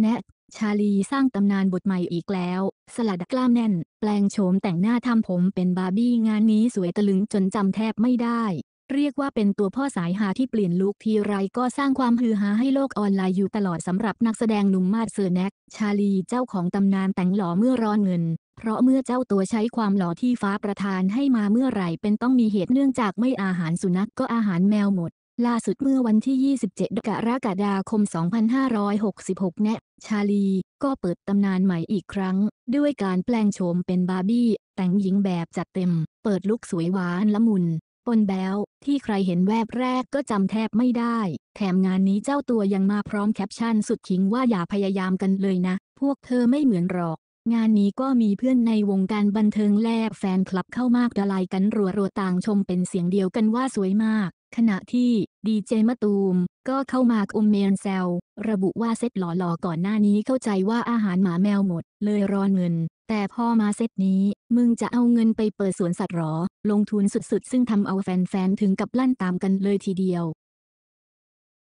แนะชาลีสร้างตำนานบทใหม่อีกแล้ว สลัดกล้ามแน่น แปลงโฉมแต่งหน้าทำผมเป็นบาร์บี้ งานนี้สวยตะลึงจนจำแทบไม่ได้ เรียกว่าเป็นตัวพ่อสายหาที่เปลี่ยนลุคทีไรก็สร้างความฮือฮาให้โลกออนไลน์อยู่ตลอดสำหรับนักแสดงหนุ่มมาดเซอร์แน็กชาลีเจ้าของตำนานแต่งหล่อเมื่อร้อนเงิน เพราะเมื่อเจ้าตัวใช้ความหล่อที่ฟ้าประทานให้มาเมื่อไหร่ เป็นต้องมีเหตุเนื่องจากไม่อาหารสุนัขกก็อาหารแมวหมดล่าสุดเมื่อวันที่ 27กรกฎาคม 2566 แนชาลี ก็เปิดตำนานใหม่อีกครั้ง ด้วยการแปลงโฉมเป็นบาร์บี้ แต่งหญิงแบบจัดเต็ม เปิดลุกสวยหวานละมุน ปนแบวที่ใครเห็นแวบแรกก็จำแทบไม่ได้ แถมงานนี้เจ้าตัวยังมาพร้อมแคปชั่นสุดขิงว่าอย่าพยายามกันเลยนะ พวกเธอไม่เหมือนหรอก งานนี้ก็มีเพื่อนในวงการบันเทิงแลบแฟนคลับเข้ามากดลายกันรัวๆต่างชมเป็นเสียงเดียวกันว่าสวยมากขณะที่ดีเจมะตูม ก็เข้ามาคุมเมนแซวระบุว่าเซตหล่อๆก่อนหน้านี้เข้าใจว่าอาหารหมาแมวหมดเลยรอนเงิน แต่พอมาเซตนี้มึงจะเอาเงินไปเปิดสวนสัตว์หรอ ลงทุนสุดๆซึ่งทำเอาแฟนๆถึงกับลั่นตามกันเลยทีเดียว